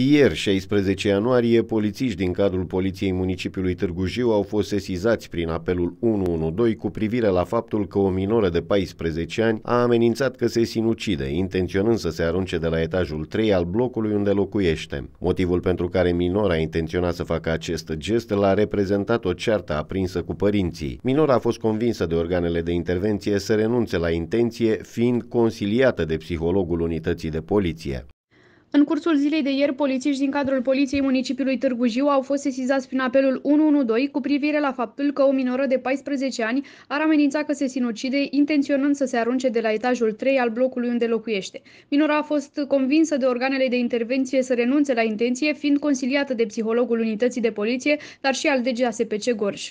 Ieri, 16 ianuarie, polițiști din cadrul Poliției Municipiului Târgu Jiu au fost sesizați prin apelul 112 cu privire la faptul că o minoră de 14 ani a amenințat că se sinucide, intenționând să se arunce de la etajul 3 al blocului unde locuiește. Motivul pentru care minora a intenționat să facă acest gest l-a reprezentat o ceartă aprinsă cu părinții. Minora a fost convinsă de organele de intervenție să renunțe la intenție, fiind consiliată de psihologul unității de poliție. În cursul zilei de ieri, polițiști din cadrul Poliției Municipiului Târgu Jiu au fost sesizați prin apelul 112 cu privire la faptul că o minoră de 14 ani ar amenința că se sinucide, intenționând să se arunce de la etajul 3 al blocului unde locuiește. Minora a fost convinsă de organele de intervenție să renunțe la intenție, fiind consiliată de psihologul unității de poliție, dar și al DGASPC Gorj.